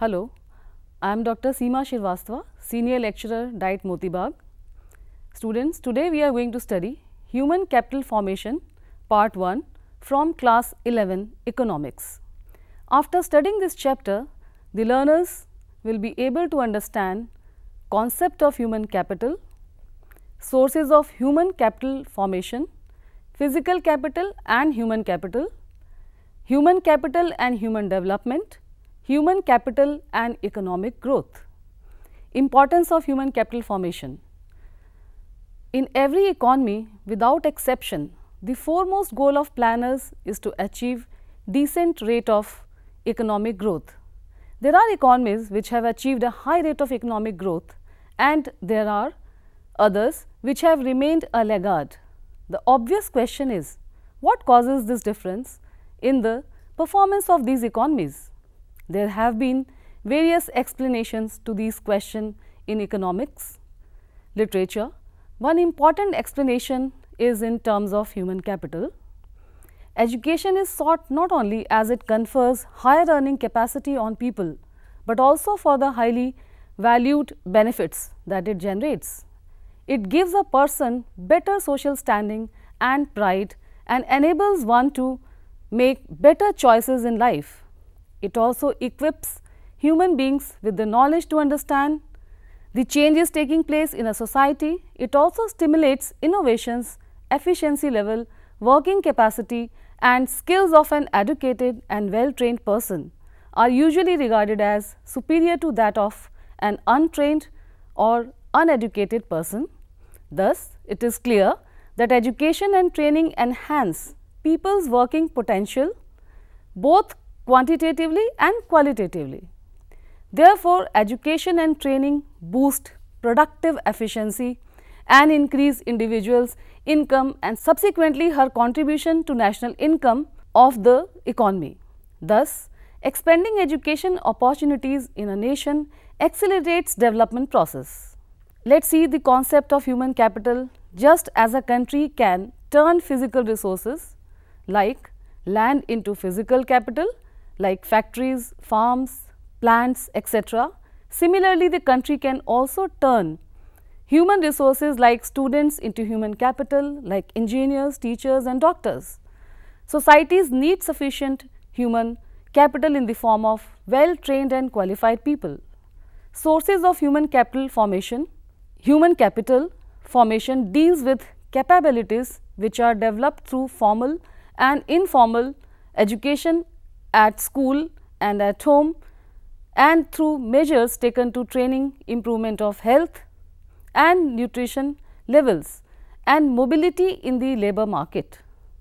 Hello, I am Dr. Seema Shirvastava, Senior Lecturer, Diet Moti Students, today we are going to study Human Capital Formation, Part 1 from Class 11 Economics. After studying this chapter, the learners will be able to understand concept of human capital, sources of human capital formation, physical capital and human capital, human capital and human development, Human capital and economic growth. Importance of human capital formation. In every economy, without exception, the foremost goal of planners is to achieve decent rate of economic growth. There are economies which have achieved a high rate of economic growth and there are others which have remained a laggard. The obvious question is, what causes this difference in the performance of these economies? There have been various explanations to these question in economics literature. One important explanation is in terms of human capital. Education is sought not only as it confers higher earning capacity on people, but also for the highly valued benefits that it generates. It gives a person better social standing and pride and enables one to make better choices in life. It also equips human beings with the knowledge to understand the changes taking place in a society. It also stimulates innovations, efficiency level, working capacity and skills of an educated and well-trained person are usually regarded as superior to that of an untrained or uneducated person. Thus, it is clear that education and training enhance people's working potential both quantitatively and qualitatively. Therefore, education and training boost productive efficiency and increase individuals' income and subsequently her contribution to national income of the economy. Thus, expanding education opportunities in a nation accelerates development process. Let's see the concept of human capital just as a country can turn physical resources like land into physical capital like factories, farms, plants, etc. Similarly, the country can also turn human resources like students into human capital, like engineers, teachers and doctors. Societies need sufficient human capital in the form of well-trained and qualified people. Sources of human capital formation Human capital formation deals with capabilities which are developed through formal and informal education at school and at home and through measures taken to training improvement of health and nutrition levels and mobility in the labour market.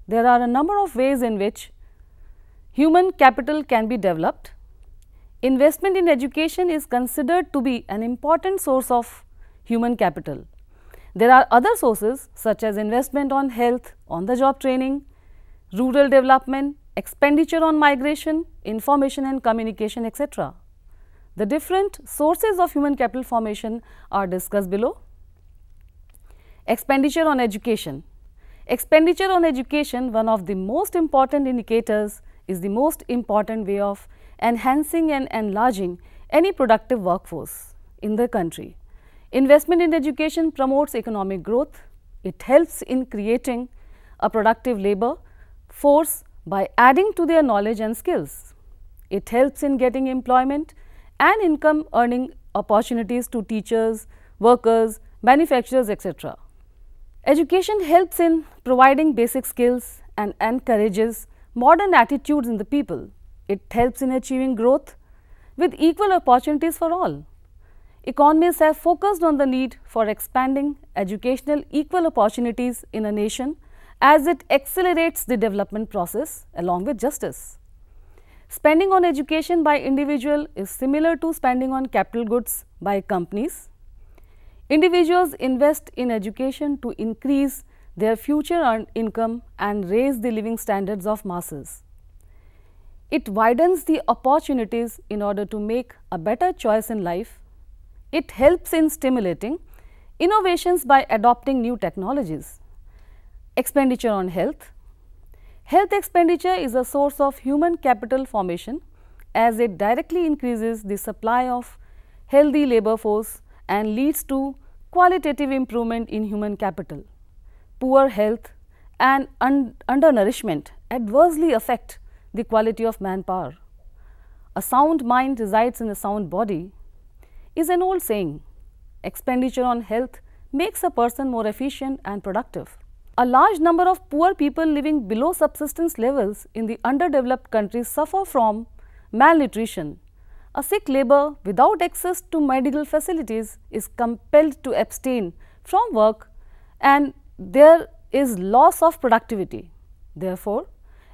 There are a number of ways in which human capital can be developed. Investment in education is considered to be an important source of human capital. There are other sources such as investment on health, on the job training, rural development, expenditure on migration, information and communication, etc. The different sources of human capital formation are discussed below. Expenditure on education. Expenditure on education, one of the most important indicators, is the most important way of enhancing and enlarging any productive workforce in the country. Investment in education promotes economic growth. It helps in creating a productive labor force by adding to their knowledge and skills. It helps in getting employment and income earning opportunities to teachers, workers, manufacturers, etc. Education helps in providing basic skills and encourages modern attitudes in the people. It helps in achieving growth with equal opportunities for all. Economists have focused on the need for expanding educational equal opportunities in a nation as it accelerates the development process along with justice. Spending on education by individual is similar to spending on capital goods by companies. Individuals invest in education to increase their future income and raise the living standards of masses. It widens the opportunities in order to make a better choice in life. It helps in stimulating innovations by adopting new technologies. Expenditure on health. Health expenditure is a source of human capital formation as it directly increases the supply of healthy labor force and leads to qualitative improvement in human capital. Poor health and un undernourishment adversely affect the quality of manpower. A sound mind resides in a sound body is an old saying. Expenditure on health makes a person more efficient and productive. A large number of poor people living below subsistence levels in the underdeveloped countries suffer from malnutrition. A sick laborer without access to medical facilities is compelled to abstain from work and there is loss of productivity. Therefore,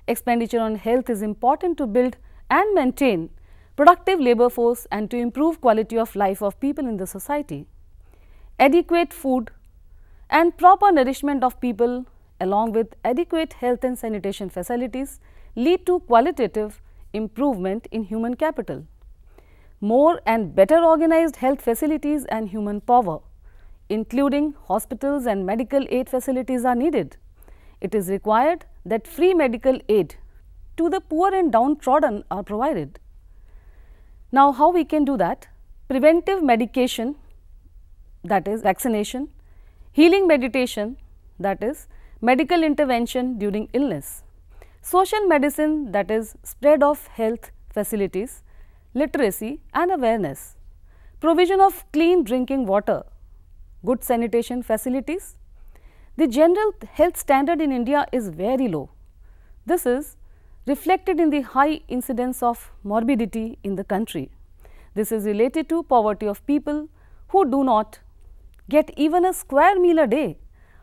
expenditure on health is important to build and maintain productive labor force and to improve quality of life of people in the society. Adequate food and proper nourishment of people along with adequate health and sanitation facilities lead to qualitative improvement in human capital. More and better organized health facilities and human power, including hospitals and medical aid facilities are needed. It is required that free medical aid to the poor and downtrodden are provided. Now, how we can do that? Preventive medication that is vaccination healing meditation that is medical intervention during illness, social medicine that is spread of health facilities, literacy and awareness, provision of clean drinking water, good sanitation facilities. The general health standard in India is very low. This is reflected in the high incidence of morbidity in the country. This is related to poverty of people who do not get even a square meal a day.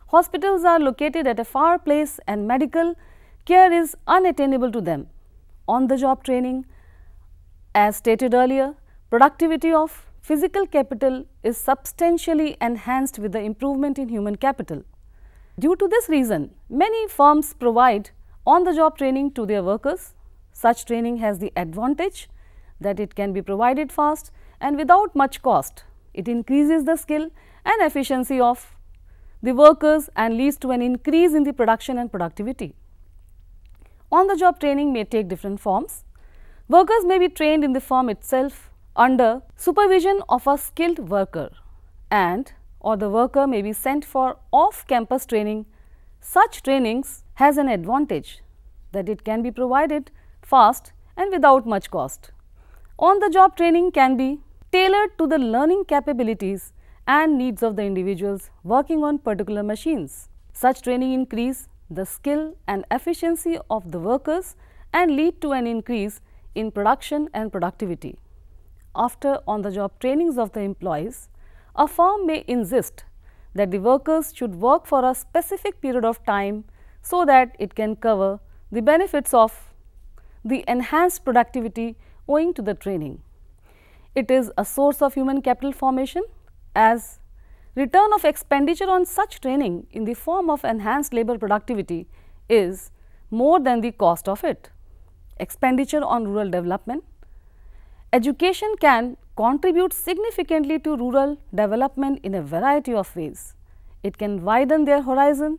Hospitals are located at a far place and medical care is unattainable to them. On the job training, as stated earlier, productivity of physical capital is substantially enhanced with the improvement in human capital. Due to this reason, many firms provide on the job training to their workers. Such training has the advantage that it can be provided fast and without much cost. It increases the skill and efficiency of the workers and leads to an increase in the production and productivity. On-the-job training may take different forms. Workers may be trained in the firm itself under supervision of a skilled worker and or the worker may be sent for off-campus training. Such trainings has an advantage that it can be provided fast and without much cost. On-the-job training can be tailored to the learning capabilities and needs of the individuals working on particular machines. Such training increase the skill and efficiency of the workers and lead to an increase in production and productivity. After on-the-job trainings of the employees, a firm may insist that the workers should work for a specific period of time so that it can cover the benefits of the enhanced productivity owing to the training. It is a source of human capital formation as return of expenditure on such training in the form of enhanced labor productivity is more than the cost of it. Expenditure on rural development. Education can contribute significantly to rural development in a variety of ways. It can widen their horizon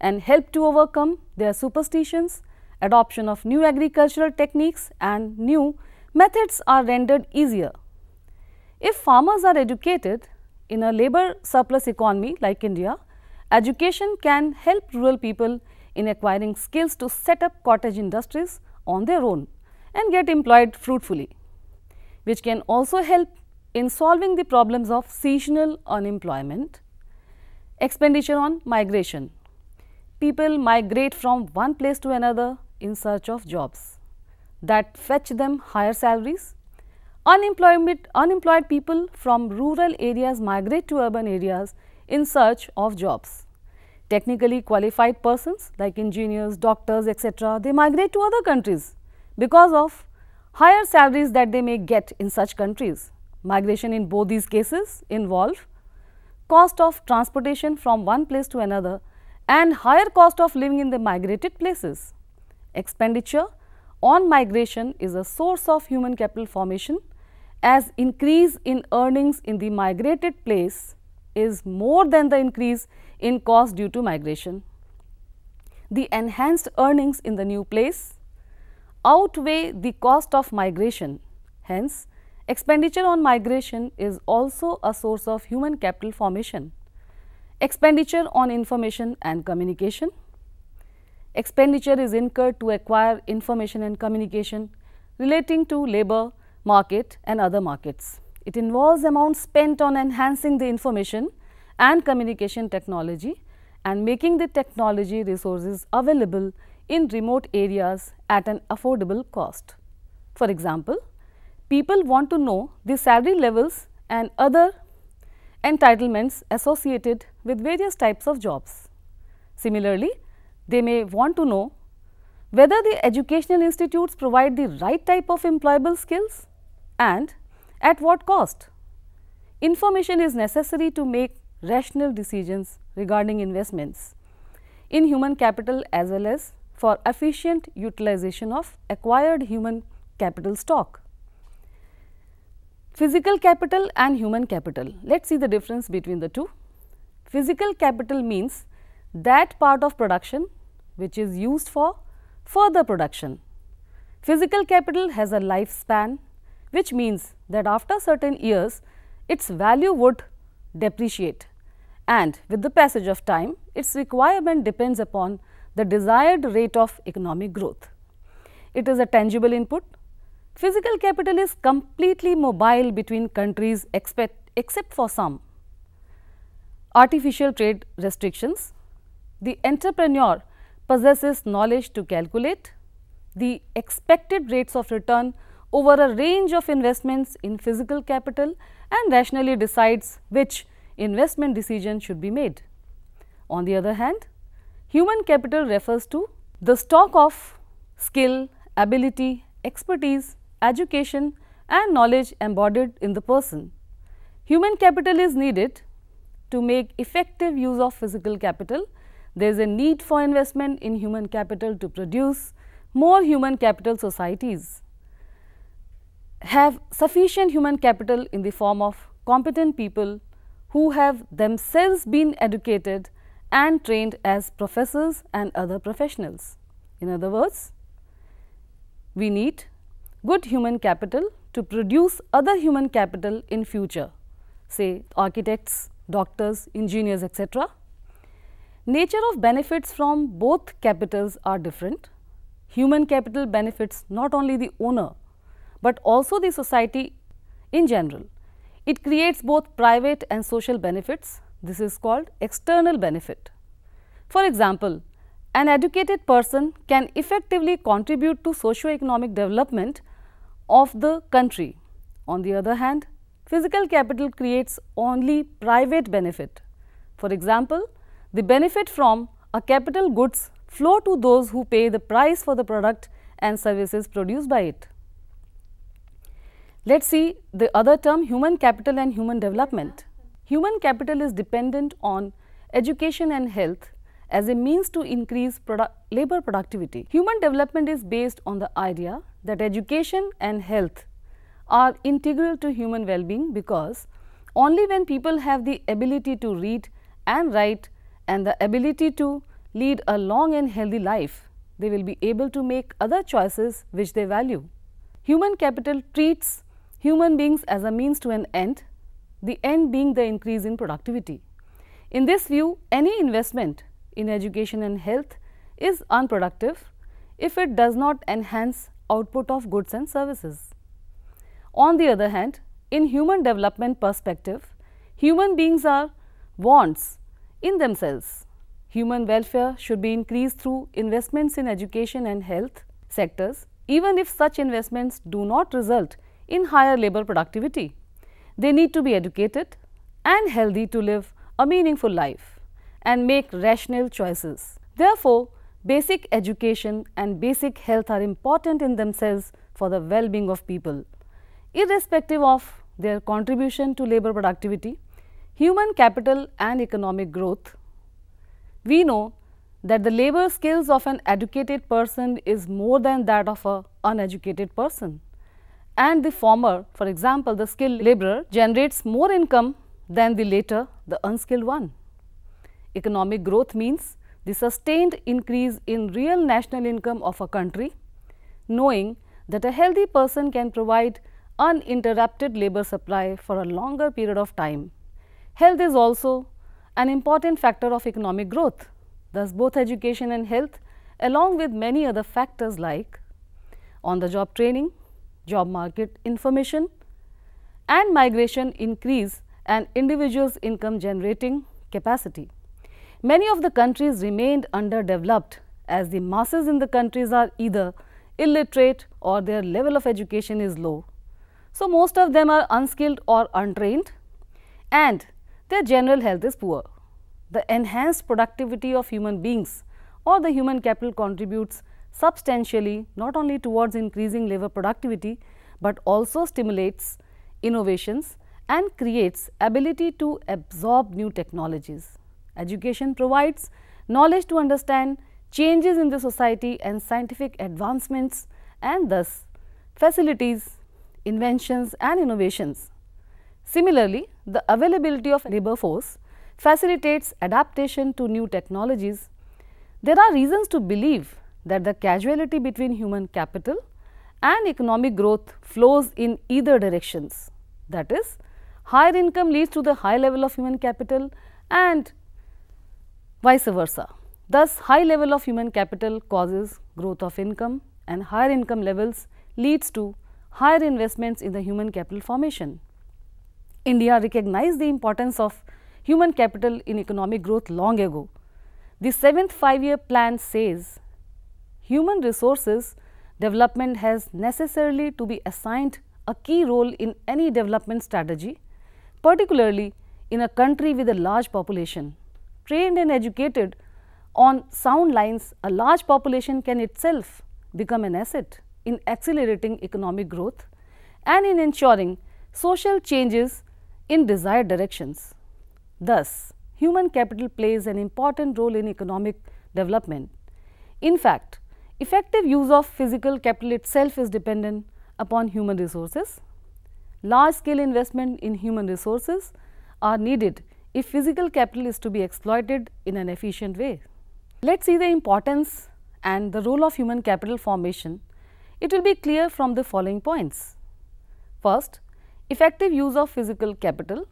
and help to overcome their superstitions. Adoption of new agricultural techniques and new methods are rendered easier. If farmers are educated, in a labor surplus economy like India, education can help rural people in acquiring skills to set up cottage industries on their own and get employed fruitfully, which can also help in solving the problems of seasonal unemployment, expenditure on migration. People migrate from one place to another in search of jobs that fetch them higher salaries Unemployment, unemployed people from rural areas migrate to urban areas in search of jobs. Technically qualified persons like engineers, doctors, etc., they migrate to other countries because of higher salaries that they may get in such countries. Migration in both these cases involve cost of transportation from one place to another and higher cost of living in the migrated places. Expenditure on migration is a source of human capital formation as increase in earnings in the migrated place is more than the increase in cost due to migration. The enhanced earnings in the new place outweigh the cost of migration. Hence, expenditure on migration is also a source of human capital formation. Expenditure on information and communication. Expenditure is incurred to acquire information and communication relating to labor, market and other markets. It involves amounts spent on enhancing the information and communication technology and making the technology resources available in remote areas at an affordable cost. For example, people want to know the salary levels and other entitlements associated with various types of jobs. Similarly, they may want to know whether the educational institutes provide the right type of employable skills and at what cost. Information is necessary to make rational decisions regarding investments in human capital as well as for efficient utilization of acquired human capital stock. Physical capital and human capital. Let us see the difference between the two. Physical capital means that part of production which is used for further production. Physical capital has a lifespan which means that after certain years its value would depreciate and with the passage of time its requirement depends upon the desired rate of economic growth. It is a tangible input. Physical capital is completely mobile between countries expect, except for some. Artificial trade restrictions. The entrepreneur possesses knowledge to calculate the expected rates of return over a range of investments in physical capital and rationally decides which investment decision should be made. On the other hand, human capital refers to the stock of skill, ability, expertise, education and knowledge embodied in the person. Human capital is needed to make effective use of physical capital. There is a need for investment in human capital to produce more human capital societies have sufficient human capital in the form of competent people who have themselves been educated and trained as professors and other professionals. In other words, we need good human capital to produce other human capital in future, say architects, doctors, engineers, etc. Nature of benefits from both capitals are different. Human capital benefits not only the owner but also the society in general. It creates both private and social benefits. This is called external benefit. For example, an educated person can effectively contribute to socio-economic development of the country. On the other hand, physical capital creates only private benefit. For example, the benefit from a capital goods flow to those who pay the price for the product and services produced by it. Let's see the other term human capital and human development. Human capital is dependent on education and health as a means to increase labor productivity. Human development is based on the idea that education and health are integral to human well-being because only when people have the ability to read and write and the ability to lead a long and healthy life, they will be able to make other choices which they value. Human capital treats human beings as a means to an end, the end being the increase in productivity. In this view, any investment in education and health is unproductive if it does not enhance output of goods and services. On the other hand, in human development perspective, human beings are wants in themselves. Human welfare should be increased through investments in education and health sectors, even if such investments do not result in higher labor productivity. They need to be educated and healthy to live a meaningful life and make rational choices. Therefore, basic education and basic health are important in themselves for the well-being of people. Irrespective of their contribution to labor productivity, human capital and economic growth, we know that the labor skills of an educated person is more than that of an uneducated person and the former, for example, the skilled laborer generates more income than the later, the unskilled one. Economic growth means the sustained increase in real national income of a country, knowing that a healthy person can provide uninterrupted labor supply for a longer period of time. Health is also an important factor of economic growth. Thus, both education and health along with many other factors like on-the-job training, job market information and migration increase an individual's income generating capacity. Many of the countries remained underdeveloped as the masses in the countries are either illiterate or their level of education is low. So, most of them are unskilled or untrained and their general health is poor. The enhanced productivity of human beings or the human capital contributes substantially not only towards increasing labor productivity, but also stimulates innovations and creates ability to absorb new technologies. Education provides knowledge to understand changes in the society and scientific advancements and thus facilities, inventions and innovations. Similarly, the availability of labor force facilitates adaptation to new technologies. There are reasons to believe that the causality between human capital and economic growth flows in either directions. That is, higher income leads to the high level of human capital and vice versa. Thus, high level of human capital causes growth of income and higher income levels leads to higher investments in the human capital formation. India recognized the importance of human capital in economic growth long ago. The seventh five-year plan says human resources development has necessarily to be assigned a key role in any development strategy, particularly in a country with a large population. Trained and educated on sound lines, a large population can itself become an asset in accelerating economic growth and in ensuring social changes in desired directions. Thus, human capital plays an important role in economic development. In fact, Effective use of physical capital itself is dependent upon human resources. Large scale investment in human resources are needed if physical capital is to be exploited in an efficient way. Let us see the importance and the role of human capital formation. It will be clear from the following points. First, effective use of physical capital.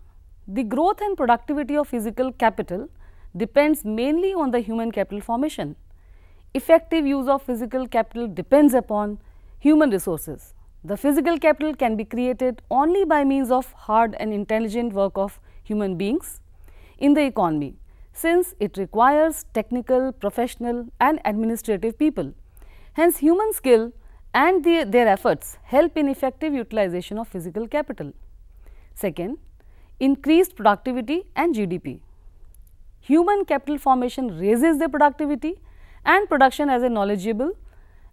The growth and productivity of physical capital depends mainly on the human capital formation effective use of physical capital depends upon human resources. The physical capital can be created only by means of hard and intelligent work of human beings in the economy, since it requires technical, professional and administrative people. Hence, human skill and the, their efforts help in effective utilization of physical capital. Second, increased productivity and GDP. Human capital formation raises the productivity and production as a knowledgeable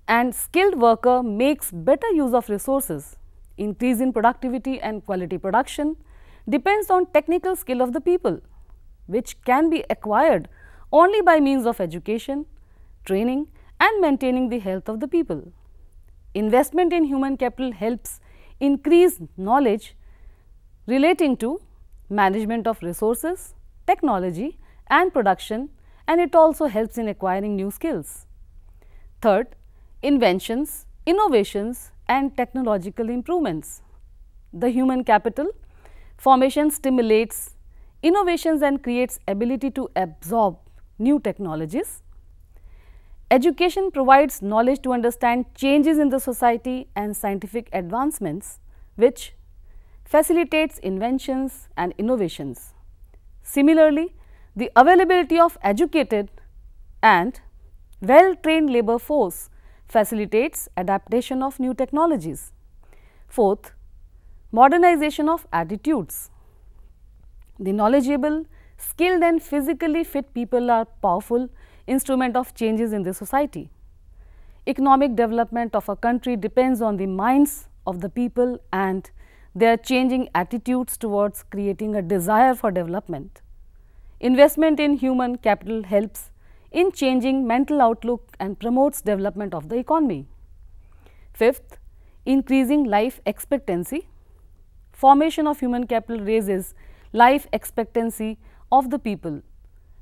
and skilled worker makes better use of resources. Increase in productivity and quality production depends on technical skill of the people, which can be acquired only by means of education, training and maintaining the health of the people. Investment in human capital helps increase knowledge relating to management of resources, technology and production and it also helps in acquiring new skills. Third, inventions, innovations and technological improvements. The human capital formation stimulates innovations and creates ability to absorb new technologies. Education provides knowledge to understand changes in the society and scientific advancements, which facilitates inventions and innovations. Similarly, the availability of educated and well-trained labor force facilitates adaptation of new technologies. Fourth, modernization of attitudes. The knowledgeable, skilled and physically fit people are powerful instrument of changes in the society. Economic development of a country depends on the minds of the people and their changing attitudes towards creating a desire for development. Investment in human capital helps in changing mental outlook and promotes development of the economy. Fifth, increasing life expectancy. Formation of human capital raises life expectancy of the people.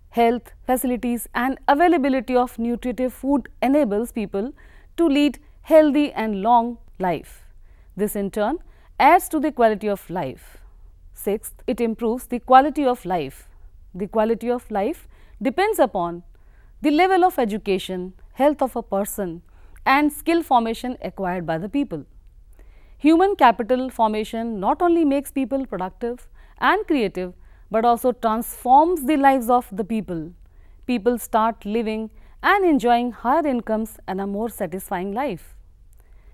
Health, facilities and availability of nutritive food enables people to lead healthy and long life. This in turn adds to the quality of life. Sixth, it improves the quality of life the quality of life depends upon the level of education, health of a person and skill formation acquired by the people. Human capital formation not only makes people productive and creative, but also transforms the lives of the people. People start living and enjoying higher incomes and a more satisfying life.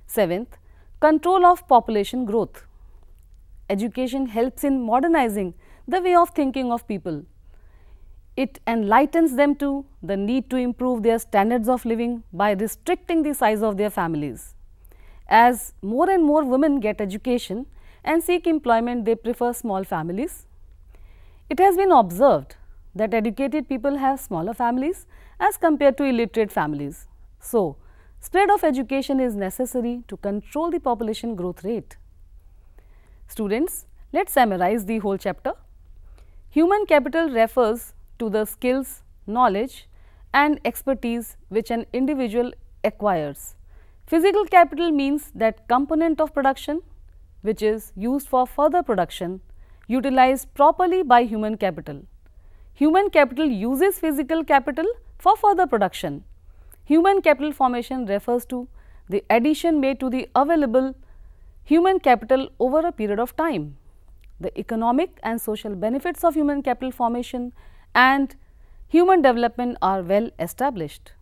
Seventh, control of population growth. Education helps in modernizing the way of thinking of people. It enlightens them to the need to improve their standards of living by restricting the size of their families. As more and more women get education and seek employment, they prefer small families. It has been observed that educated people have smaller families as compared to illiterate families. So, spread of education is necessary to control the population growth rate. Students, let us summarize the whole chapter. Human capital refers to the skills, knowledge and expertise which an individual acquires. Physical capital means that component of production which is used for further production utilized properly by human capital. Human capital uses physical capital for further production. Human capital formation refers to the addition made to the available human capital over a period of time. The economic and social benefits of human capital formation and human development are well established.